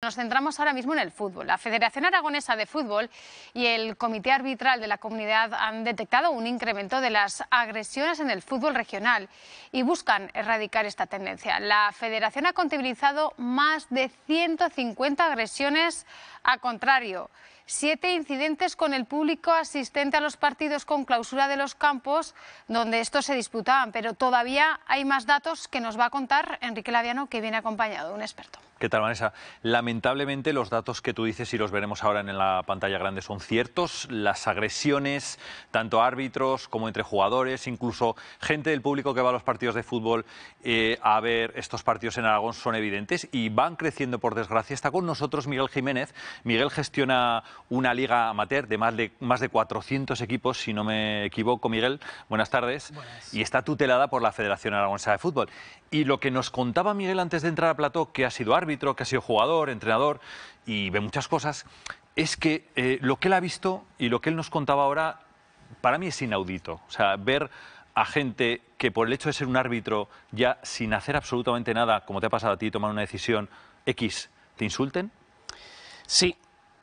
Nos centramos ahora mismo en el fútbol. La Federación Aragonesa de Fútbol y el Comité Arbitral de la Comunidad han detectado un incremento de las agresiones en el fútbol regional y buscan erradicar esta tendencia. La Federación ha contabilizado más de 150 agresiones a contrario siete incidentes con el público asistente a los partidos con clausura de los campos donde estos se disputaban. Pero todavía hay más datos que nos va a contar Enrique Laviano, que viene acompañado de un experto. ¿Qué tal, Vanessa? Lamentablemente los datos que tú dices y los veremos ahora en la pantalla grande son ciertos. Las agresiones, tanto a árbitros como entre jugadores, incluso gente del público que va a los partidos de fútbol eh, a ver estos partidos en Aragón son evidentes y van creciendo por desgracia. Está con nosotros Miguel Jiménez. Miguel gestiona una liga amateur de más de, más de 400 equipos, si no me equivoco, Miguel. Buenas tardes. Y está tutelada por la Federación Aragonesa de Fútbol. Y lo que nos contaba Miguel antes de entrar a Plató, que ha sido árbitro, que ha sido jugador, entrenador y ve muchas cosas, es que eh, lo que él ha visto y lo que él nos contaba ahora, para mí es inaudito. O sea, ver a gente que por el hecho de ser un árbitro, ya sin hacer absolutamente nada, como te ha pasado a ti, tomar una decisión X, te insulten? Sí,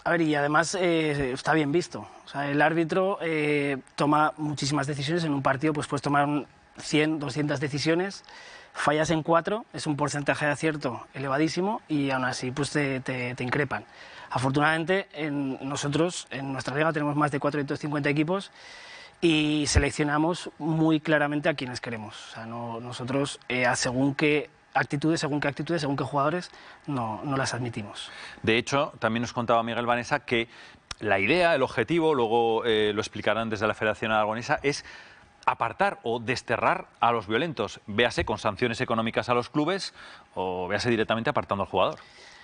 a ver, y además eh, está bien visto. O sea, el árbitro eh, toma muchísimas decisiones en un partido, pues puedes tomar 100, 200 decisiones, fallas en cuatro, es un porcentaje de acierto elevadísimo y aún así pues te, increpan. Afortunadamente, en nosotros, en nuestra liga, tenemos más de 450 equipos y seleccionamos muy claramente a quienes queremos. O sea, no, nosotros, eh, según que actitudes, según qué actitudes, según qué jugadores, no, las admitimos. De hecho, también nos contaba Miguel Vanessa que la idea, el objetivo, luego eh, lo explicarán desde la Federación Aragonesa, es apartar o desterrar a los violentos, véase con sanciones económicas a los clubes o véase directamente apartando al jugador.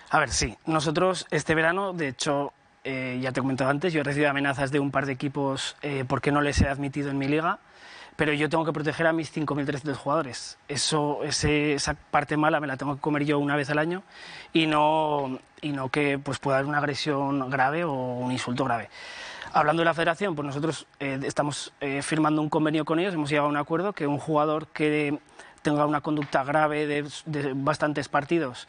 A ver, sí, nosotros este verano, de hecho, eh, ya te he comentado antes, yo he recibido amenazas de un par de equipos eh, porque no les he admitido en mi liga pero yo tengo que proteger a mis 5.300 jugadores. Eso, esa parte mala me la tengo que comer yo una vez al año y no, y no que pues, pueda haber una agresión grave o un insulto grave. Hablando de la federación, pues nosotros eh, estamos eh, firmando un convenio con ellos, hemos llegado a un acuerdo que un jugador que tenga una conducta grave de, bastantes partidos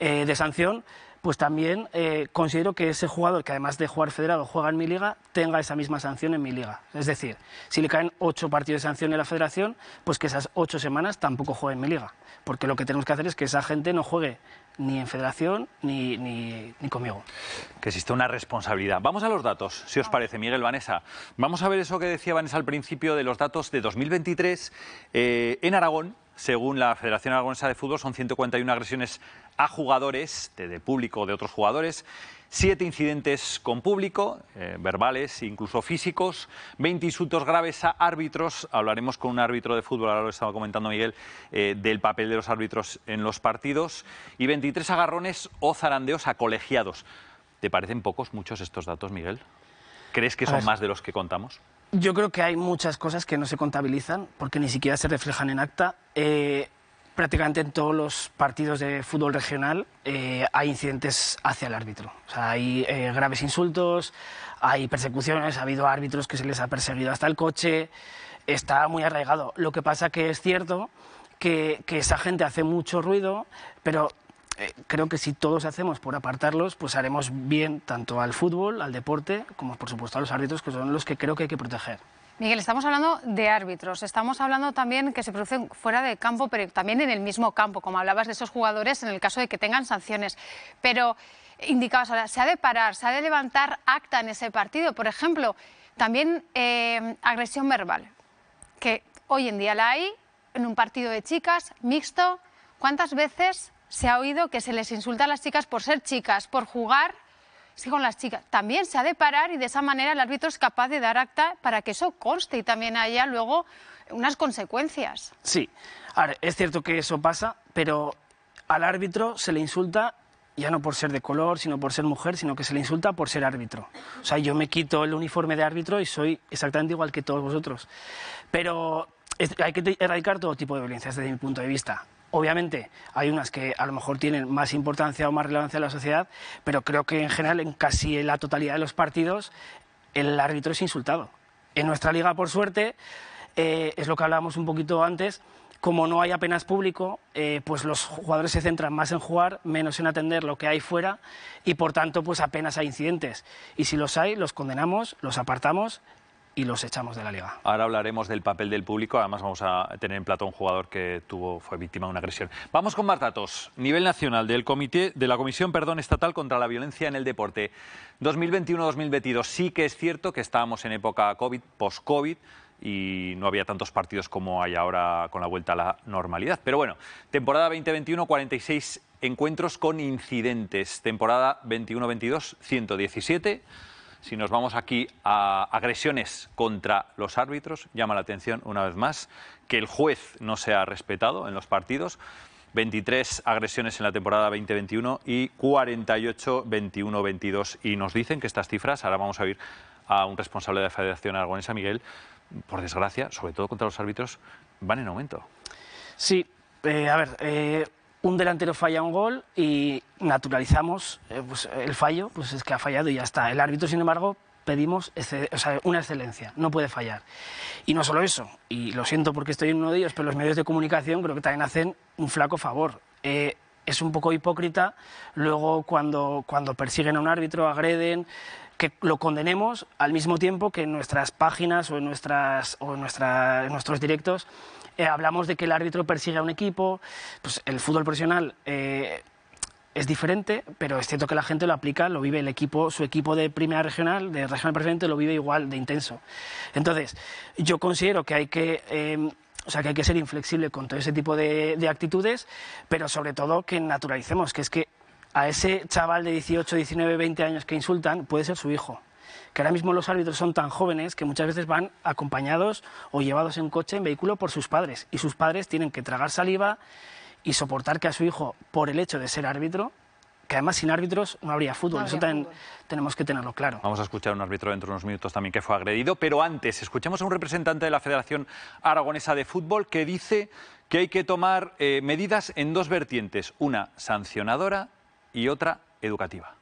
eh, de sanción pues también eh, considero que ese jugador, que además de jugar federado, juega en mi liga, tenga esa misma sanción en mi liga. Es decir, si le caen ocho partidos de sanción en la federación, pues que esas ocho semanas tampoco juegue en mi liga. Porque lo que tenemos que hacer es que esa gente no juegue ni en federación ni, ni, conmigo. Que existe una responsabilidad. Vamos a los datos, si os parece, Miguel Vanessa. Vamos a ver eso que decía Vanessa al principio de los datos de 2023 eh, en Aragón. Según la Federación Aragonesa de Fútbol, son 141 agresiones a jugadores, de, público público de otros jugadores, 7 incidentes con público, eh, verbales e incluso físicos, 20 insultos graves a árbitros. Hablaremos con un árbitro de fútbol, ahora lo estaba comentando Miguel, eh, del papel de los árbitros en los partidos, y 23 agarrones o zarandeos a colegiados. ¿Te parecen pocos, muchos estos datos, Miguel? ¿Crees que son más de los que contamos? Yo creo que hay muchas cosas que no se contabilizan porque ni siquiera se reflejan en acta eh, prácticamente en todos los partidos de fútbol regional eh, hay incidentes hacia el árbitro. sea, hay eh, graves insultos, hay persecuciones, ha habido árbitros que se les ha perseguido hasta el coche, está muy arraigado. Lo que pasa que es cierto que, esa gente hace mucho ruido, pero creo que si todos hacemos por apartarlos, pues haremos bien tanto al fútbol, al deporte, como por supuesto a los árbitros, que son los que creo que hay que proteger. Miguel, estamos hablando de árbitros, estamos hablando también que se producen fuera de campo, pero también en el mismo campo, como hablabas de esos jugadores en el caso de que tengan sanciones. Pero indicados ahora, se ha de parar, se ha de levantar acta en ese partido, por ejemplo, también eh, agresión verbal, que hoy en día la hay en un partido de chicas, mixto. ¿Cuántas veces se ha oído que se les insulta a las chicas por ser chicas, por jugar Sí, con las chicas también se ha de parar y de esa manera el árbitro es capaz de dar acta para que eso conste y también haya luego unas consecuencias. Sí, es cierto que eso pasa, pero al árbitro se le insulta ya no por ser de color, sino por ser mujer, sino que se le insulta por ser árbitro. O sea, yo me quito el uniforme de árbitro y soy exactamente igual que todos vosotros. Pero hay que erradicar todo tipo de violencias desde mi punto de vista. Obviamente hay unas que a lo mejor tienen más importancia o más relevancia en la sociedad, pero creo que en general en casi la totalidad de los partidos el árbitro es insultado. En nuestra liga, por suerte, eh, es lo que hablábamos un poquito antes, como no hay apenas público, eh, pues los jugadores se centran más en jugar, menos en atender lo que hay fuera y por tanto pues apenas hay incidentes. Y si los hay, los condenamos, los apartamos y los echamos de la liga. Ahora hablaremos del papel del público, además vamos a tener en plato a un jugador que tuvo, fue víctima de una agresión. Vamos con más datos. Nivel nacional del comité, de la Comisión perdón, Estatal contra la Violencia en el Deporte. 2021-2022 sí que es cierto que estábamos en época COVID, post-COVID, y no había tantos partidos como hay ahora con la vuelta a la normalidad. Pero bueno, temporada 2021, 46 encuentros con incidentes. Temporada 21-22, 117 si nos vamos aquí a agresiones contra los árbitros, llama la atención una vez más que el juez no se ha respetado en los partidos. 23 agresiones en la temporada 2021 y 48 21-22. Y nos dicen que estas cifras, ahora vamos a ir a un responsable de la Federación Aragonesa, Miguel, por desgracia, sobre todo contra los árbitros, van en aumento. Sí, eh, a ver, eh, un delantero falla un gol y naturalizamos eh, pues, el fallo, pues es que ha fallado y ya está. El árbitro, sin embargo, pedimos una excelencia, no puede fallar. Y no solo eso, y lo siento porque estoy en uno de ellos, pero los medios de comunicación creo que también hacen un flaco favor. Eh, es un poco hipócrita luego cuando, cuando persiguen a un árbitro, agreden, que lo condenemos al mismo tiempo que en nuestras páginas o en, nuestras, o en nuestros directos eh, hablamos de que el árbitro persigue a un equipo. Pues el fútbol profesional eh, es diferente, pero es cierto que la gente lo aplica, lo vive el equipo, su equipo de primera regional, de regional preferente, lo vive igual de intenso. Entonces, yo considero que hay que... Em, o sea que hay que ser inflexible con todo ese tipo de, de actitudes, pero sobre todo que naturalicemos, que es que a ese chaval de 18, 19, 20 años que insultan puede ser su hijo. Que ahora mismo los árbitros son tan jóvenes que muchas veces van acompañados o llevados en coche, en vehículo, por sus padres. Y sus padres tienen que tragar saliva y soportar que a su hijo, por el hecho de ser árbitro, que además sin árbitros no habría fútbol. Eso también tenemos que tenerlo claro. Vamos a escuchar a un árbitro dentro de unos minutos también que fue agredido, pero antes escuchamos a un representante de la Federación Aragonesa de Fútbol que dice que hay que tomar eh, medidas en dos vertientes, una sancionadora y otra educativa.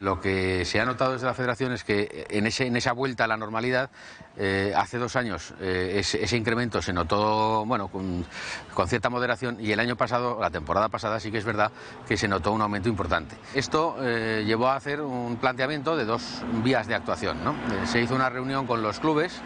Lo que se ha notado desde la Federación es que en, en esa vuelta a la normalidad, eh, hace dos años eh, ese, incremento se notó bueno, con, cierta moderación y el año pasado, la temporada pasada, sí que es verdad que se notó un aumento importante. Esto eh, llevó a hacer un planteamiento de dos vías de actuación. ¿no? se hizo una reunión con los clubes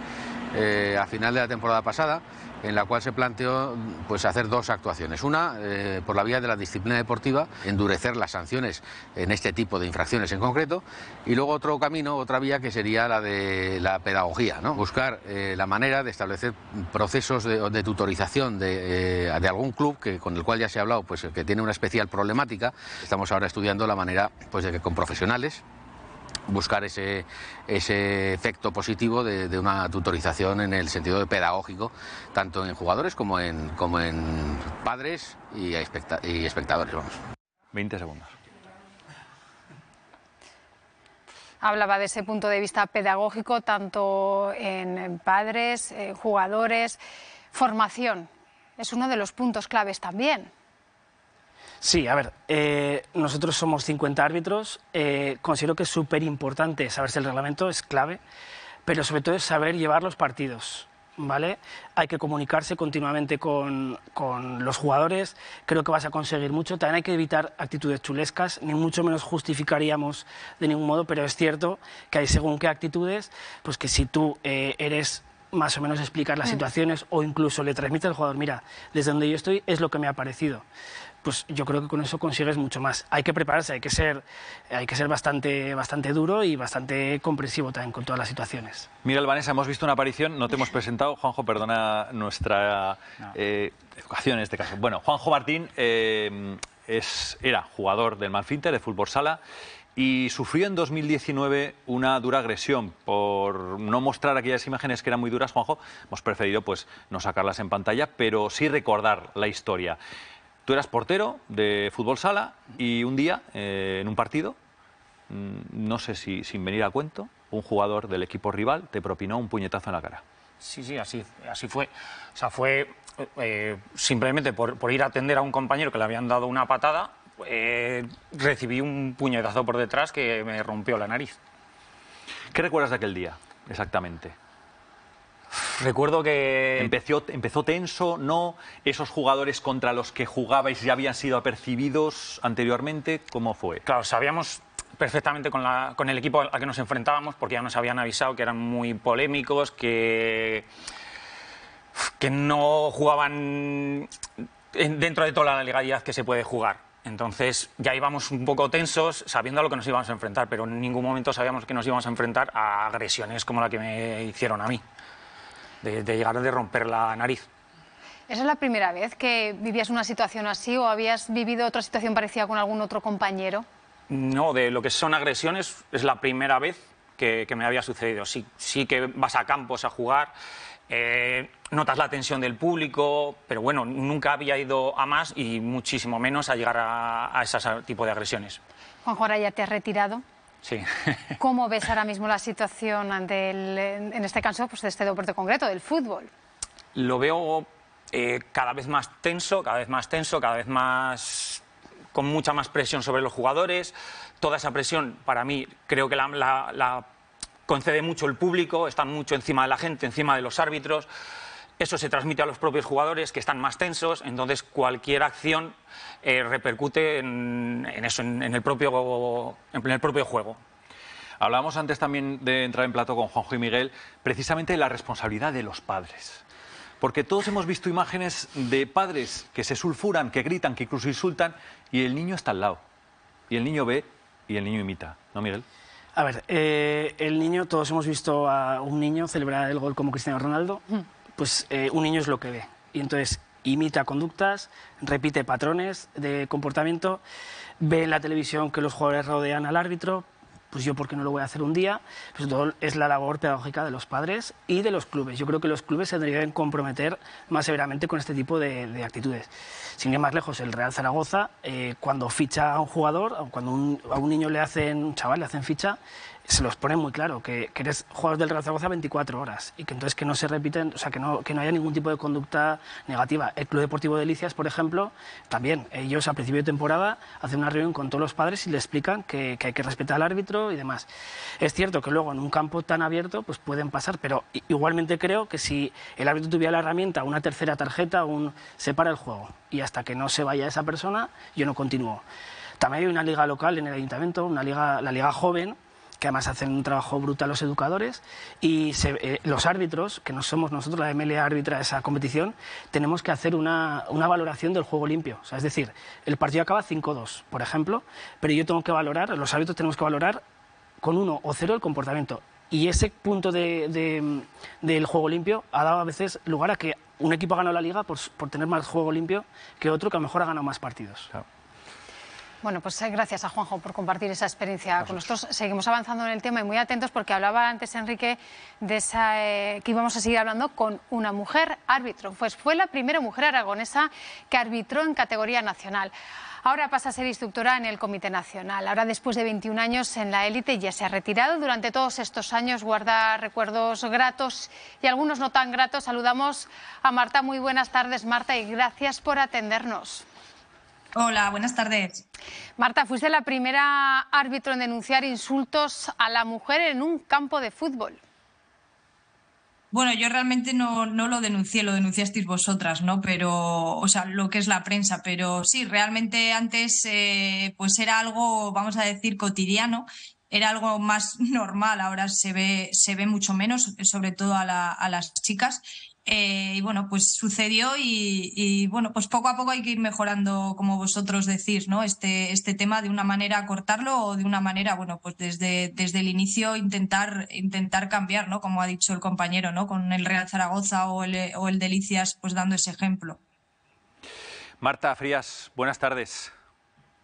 eh, a final de la temporada pasada, en la cual se planteó pues, hacer dos actuaciones. Una, eh, por la vía de la disciplina deportiva, endurecer las sanciones en este tipo de infracciones en concreto, y luego otro camino, otra vía que sería la de la pedagogía, ¿no? buscar eh, la manera de establecer procesos de, tutorización de, algún club que, con el cual ya se ha hablado, pues, que tiene una especial problemática. Estamos ahora estudiando la manera pues, de que con profesionales buscar ese, efecto positivo de, una tutorización en el sentido pedagógico, tanto en jugadores como en, como en padres y, espectadores. Vamos. 20 segundos. Hablaba de ese punto de vista pedagógico, tanto en padres, eh, jugadores, formación. Es uno de los puntos claves también. Sí, a ver, eh, nosotros somos 50 árbitros. Eh, considero que es súper importante saberse el reglamento, es clave, pero sobre todo es saber llevar los partidos. ¿Vale? Hay que comunicarse continuamente con, los jugadores, creo que vas a conseguir mucho. También hay que evitar actitudes chulescas, ni mucho menos justificaríamos de ningún modo, pero es cierto que hay según qué actitudes, pues que si tú eh, eres más o menos explicar las situaciones o incluso le transmite al jugador, mira, desde donde yo estoy es lo que me ha parecido. Pues yo creo que con eso consigues mucho más. Hay que prepararse, hay que ser, hay que ser bastante, bastante duro y bastante comprensivo también con todas las situaciones. Mira, Albanesa, hemos visto una aparición, no te hemos presentado, Juanjo, perdona nuestra eh, educación en este caso. Bueno, Juanjo Martín eh, es, era jugador del Manfinter de fútbol sala y sufrió en 2019 una dura agresión. Por no mostrar aquellas imágenes que eran muy duras, Juanjo, hemos preferido pues, no sacarlas en pantalla, pero sí recordar la historia. Tú eras portero de fútbol sala y un día, eh, en un partido, mm, no sé si sin venir a cuento, un jugador del equipo rival te propinó un puñetazo en la cara. Sí, sí, así, así fue. O sea, fue eh, simplemente por ir a atender a un compañero que le habían dado una patada eh, recibí un puñetazo por detrás que me rompió la nariz. ¿Qué recuerdas de aquel día exactamente? Recuerdo que... Empezó, empezó tenso, ¿no? Esos jugadores contra los que jugabais ya habían sido apercibidos anteriormente, ¿cómo fue? Claro, sabíamos perfectamente con, la, con el equipo al que nos enfrentábamos porque ya nos habían avisado que eran muy polémicos, que, que no jugaban dentro de toda la legalidad que se puede jugar. Entonces ya íbamos un poco tensos, sabiendo a lo que nos íbamos a enfrentar, pero en ningún momento sabíamos que nos íbamos a enfrentar a agresiones como la que me hicieron a mí, de, llegar de romper la nariz. ¿Esa es la primera vez que vivías una situación así o habías vivido otra situación parecida con algún otro compañero? No, de lo que son agresiones es la primera vez que, que me había sucedido. Sí, sí que vas a campos a jugar eh, notas la tensión del público, pero bueno, nunca había ido a más y muchísimo menos a llegar a, ese tipo de agresiones. Juanjo, ahora ya te has retirado. Sí. ¿Cómo ves ahora mismo la situación en este caso, pues de este deporte concreto, del fútbol? Lo veo eh, cada vez más tenso, cada vez más tenso, cada vez más con mucha más presión sobre los jugadores. Toda esa presión, para mí, creo que la concede mucho el público, están mucho encima de la gente, encima de los árbitros. Eso se transmite a los propios jugadores que están más tensos, entonces cualquier acción eh, repercute en, eso, en, el propio, en el propio juego. Hablábamos antes también de entrar en plato con Juanjo y Miguel, precisamente la responsabilidad de los padres. Porque todos hemos visto imágenes de padres que se sulfuran, que gritan, que incluso insultan, y el niño está al lado. Y el niño ve y el niño imita, ¿no, Miguel? A ver, eh, el niño, todos hemos visto a un niño celebrar el gol como Cristiano Ronaldo. Pues eh, un niño es lo que ve. Y entonces imita conductas, repite patrones de comportamiento, ve en la televisión que los jugadores rodean al árbitro, pues yo, ¿por qué no lo voy a hacer un día? Pues todo es la labor pedagógica de los padres y de los clubes. Yo creo que los clubes se deberían comprometer más severamente con este tipo de, actitudes. Sin ir más lejos, el Real Zaragoza, eh, cuando ficha a un jugador, cuando a un niño le hacen, un chaval le hacen ficha, se los pone muy claro, que, que eres jugador del Real Zaragoza 24 horas y que entonces que no se repiten, o sea, que no, que no haya ningún tipo de conducta negativa. El Club Deportivo de por ejemplo, también, ellos a principio de temporada hacen una reunión con todos los padres y le explican que, hay que respetar al árbitro y demás. Es cierto que luego en un campo tan abierto pues pueden pasar, pero igualmente creo que si el árbitro tuviera la herramienta, una tercera tarjeta, un se para el juego y hasta que no se vaya esa persona, yo no continúo. También hay una liga local en el ayuntamiento, una liga, la liga joven, que además hacen un trabajo brutal los educadores, y eh, los árbitros, que no somos nosotros la MLA árbitra de esa competición, tenemos que hacer una, valoración del juego limpio. es decir, el partido acaba 5-2, por ejemplo, pero yo tengo que valorar, los árbitros tenemos que valorar con uno o cero el comportamiento. Y ese punto del juego limpio ha dado a veces lugar a que un equipo ha ganado la liga por, por tener más juego limpio que otro que a lo mejor ha ganado más partidos. Bueno, pues eh, gracias a Juanjo por compartir esa experiencia con nosotros. Seguimos avanzando en el tema y muy atentos porque hablaba antes Enrique de eh, que íbamos a seguir hablando con una mujer árbitro. Pues fue la primera mujer aragonesa que arbitró en categoría nacional. Ahora pasa a ser instructora en el Comité Nacional. Ahora, después de 21 años en la élite, ya se ha retirado. Durante todos estos años guarda recuerdos gratos y algunos no tan gratos. Saludamos a Marta. Muy buenas tardes, Marta, y gracias por atendernos. Hola, buenas tardes. Marta, fuiste la primera árbitro en denunciar insultos a la mujer en un campo de fútbol. Bueno, yo realmente no, lo denuncié, lo denunciasteis vosotras, ¿no? Pero, o sea, lo que es la prensa, pero sí, realmente antes eh, pues era algo, vamos a decir, cotidiano, era algo más normal, ahora se ve, se ve mucho menos, sobre todo a, a las chicas. Eh, y bueno, pues sucedió y, bueno, pues poco a poco hay que ir mejorando, como vosotros decís, ¿no? Este, este tema de una manera cortarlo o de una manera, bueno, pues desde, desde el inicio intentar, intentar cambiar, ¿no? Como ha dicho el compañero, ¿no? Con el Real Zaragoza o el, o el Delicias, pues dando ese ejemplo. Marta Frías, buenas tardes.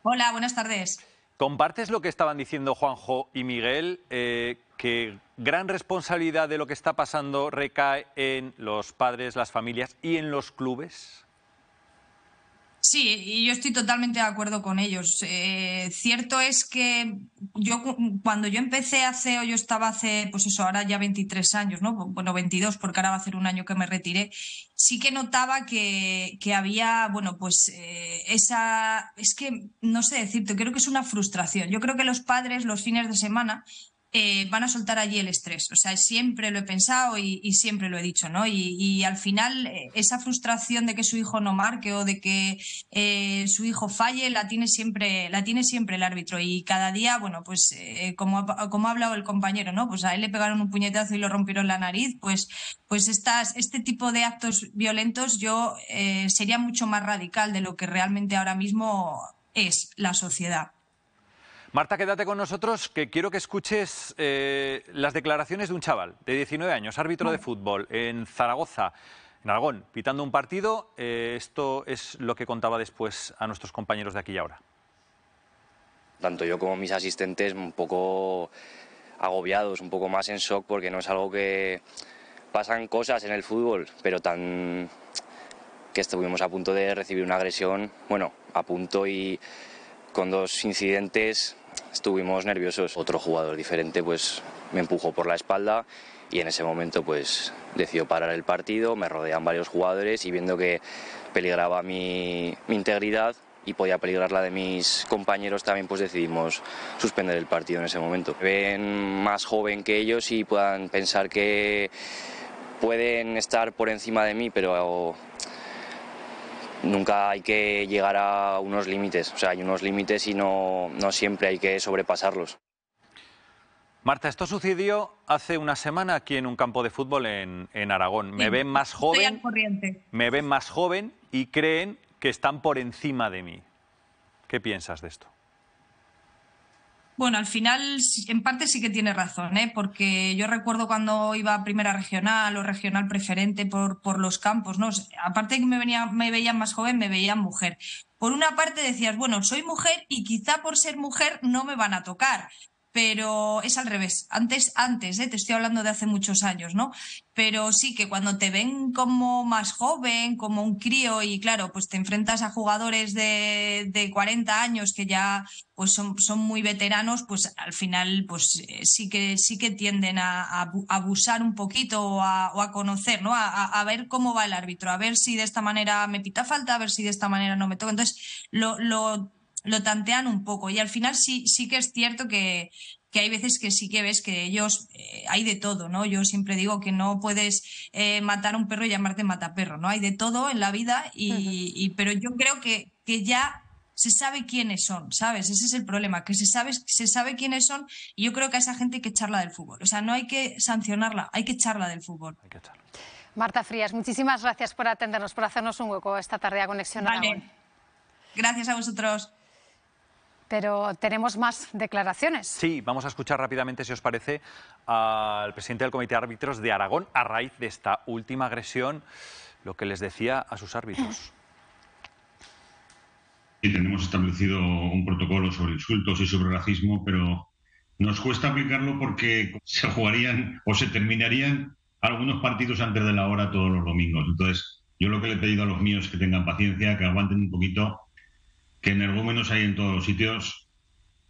Hola, buenas tardes. ¿Compartes lo que estaban diciendo Juanjo y Miguel, eh, que gran responsabilidad de lo que está pasando recae en los padres, las familias y en los clubes? Sí, y yo estoy totalmente de acuerdo con ellos. Eh, cierto es que yo cuando yo empecé hace, o yo estaba hace, pues eso, ahora ya 23 años, ¿no? Bueno, 22, porque ahora va a ser un año que me retiré. Sí que notaba que, había, bueno, pues eh, esa, es que no sé decirte, creo que es una frustración. Yo creo que los padres los fines de semana eh, van a soltar allí el estrés. O sea, siempre lo he pensado y, siempre lo he dicho, ¿no? Y, al final eh, esa frustración de que su hijo no marque o de que eh, su hijo falle la tiene siempre, la tiene siempre el árbitro. Y cada día, bueno, pues como, ha, como ha hablado el compañero, ¿no? Pues a él le pegaron un puñetazo y lo rompieron la nariz, pues, pues estas, este tipo de actos violentos yo sería mucho más radical de lo que realmente ahora mismo es la sociedad. Marta, quédate con nosotros, que quiero que escuches eh, las declaraciones de un chaval de 19 años, árbitro de mm. fútbol en Zaragoza, en Aragón, pitando un partido. Eh, esto es lo que contaba después a nuestros compañeros de aquí y ahora. Tanto yo como mis asistentes un poco agobiados, un poco más en shock, porque no es algo que pasan cosas en el fútbol, pero tan que estuvimos a punto de recibir una agresión, bueno, a punto y con dos incidentes estuvimos nerviosos. Otro jugador diferente pues me empujó por la espalda y en ese momento pues decidió parar el partido, me rodean varios jugadores y viendo que peligraba mi, integridad y podía peligrar la de mis compañeros también pues decidimos suspender el partido en ese momento. Ven más joven que ellos y puedan pensar que pueden estar por encima de mí, pero nunca hay que llegar a unos límites. O sea, hay unos límites y no, siempre hay que sobrepasarlos. Marta, esto sucedió hace una semana aquí en un campo de fútbol en, Aragón. me ven más joven. Me ven más joven y creen que están por encima de mí. ¿Qué piensas de esto? Bueno, al final, en parte sí que tiene razón, ¿eh? porque yo recuerdo cuando iba a primera regional o regional preferente por, por los campos, ¿no? Aparte de que me, me veían más joven, me veían mujer. Por una parte decías, bueno, soy mujer y quizá por ser mujer no me van a tocar, pero es al revés. Antes, antes, ¿eh? te estoy hablando de hace muchos años, ¿no? Pero sí que cuando te ven como más joven, como un crío, y claro, pues te enfrentas a jugadores de, de 40 años que ya pues son, muy veteranos, pues al final pues eh, sí que, sí que tienden a, abusar un poquito o a, conocer, ¿no? A, ver cómo va el árbitro, a ver si de esta manera me pita falta, a ver si de esta manera no me toca. Entonces, lo lo tantean un poco. Y al final sí, sí que es cierto que, que hay veces que sí que ves que ellos eh, hay de todo, ¿no? Yo siempre digo que no puedes eh, matar a un perro y llamarte mataperro, ¿no? Hay de todo en la vida, y, pero yo creo que, que ya se sabe quiénes son, ¿sabes? Ese es el problema, que se sabe, se sabe quiénes son y yo creo que a esa gente hay que echarla del fútbol. O sea, no hay que sancionarla, hay que echarla del fútbol. Marta Frías, muchísimas gracias por atendernos, por hacernos un hueco esta tarde a Conexión Gracias a vosotros pero tenemos más declaraciones. Sí, vamos a escuchar rápidamente, si os parece, al presidente del Comité de Árbitros de Aragón a raíz de esta última agresión, lo que les decía a sus árbitros. Sí, tenemos establecido un protocolo sobre insultos y sobre racismo, pero nos cuesta aplicarlo porque se jugarían o se terminarían algunos partidos antes de la hora todos los domingos. Entonces, yo lo que le he pedido a los míos es que tengan paciencia, que aguanten un poquito que energúmenos hay en todos los sitios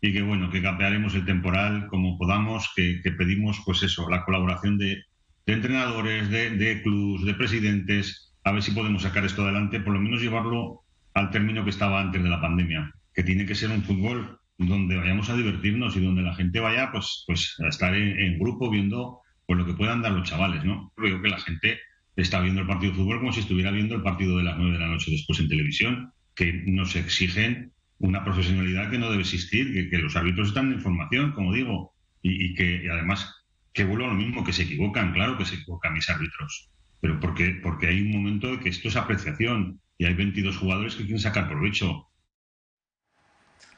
y que bueno, que capearemos el temporal como podamos, que, pedimos pues eso, la colaboración de, entrenadores, de, clubes, clubs, de presidentes, a ver si podemos sacar esto adelante, por lo menos llevarlo al término que estaba antes de la pandemia, que tiene que ser un fútbol donde vayamos a divertirnos y donde la gente vaya pues, pues a estar en, grupo viendo pues, lo que puedan dar los chavales, ¿no? Creo que la gente está viendo el partido de fútbol como si estuviera viendo el partido de las nueve de la noche después en televisión que nos exigen una profesionalidad que no debe existir, que, los árbitros están en formación, como digo, y, que además, que vuelvo a lo mismo, que se equivocan, claro que se equivocan mis árbitros, pero porque, porque hay un momento de que esto es apreciación y hay 22 jugadores que quieren sacar provecho.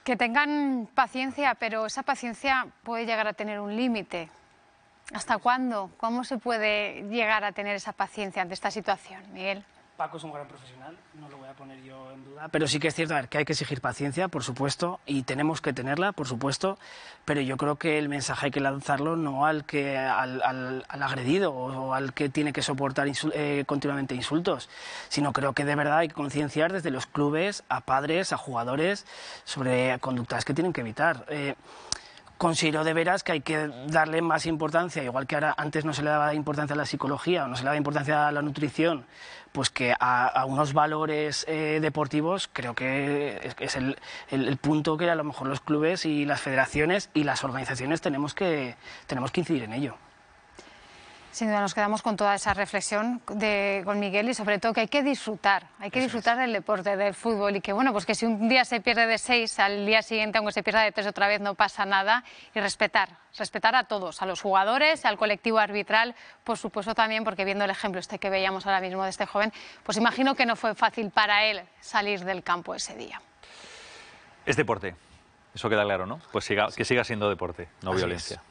Que tengan paciencia, pero esa paciencia puede llegar a tener un límite. ¿Hasta cuándo? ¿Cómo se puede llegar a tener esa paciencia ante esta situación, Miguel? Paco es un gran profesional, no lo voy a poner yo en duda, pero sí que es cierto que hay que exigir paciencia, por supuesto, y tenemos que tenerla, por supuesto, pero yo creo que el mensaje hay que lanzarlo no al, que, al, agredido o, al que tiene que soportar eh, continuamente insultos, sino creo que de verdad hay que concienciar desde los clubes a padres, a jugadores, sobre conductas que tienen que evitar. Eh, considero de veras que hay que darle más importancia, igual que ahora antes no se le daba importancia a la psicología o no se le daba importancia a la nutrición, pues que a, unos valores eh, deportivos creo que es, el, el, punto que a lo mejor los clubes y las federaciones y las organizaciones tenemos que, tenemos que incidir en ello. Sin duda nos quedamos con toda esa reflexión de, con Miguel y sobre todo que hay que disfrutar, hay que disfrutar del deporte, del fútbol y que bueno, pues que si un día se pierde de seis al día siguiente, aunque se pierda de tres otra vez, no pasa nada y respetar, respetar a todos, a los jugadores, al colectivo arbitral, por supuesto también, porque viendo el ejemplo este que veíamos ahora mismo de este joven, pues imagino que no fue fácil para él salir del campo ese día. Es deporte, eso queda claro, ¿no? Pues siga, que siga siendo deporte, no violencia.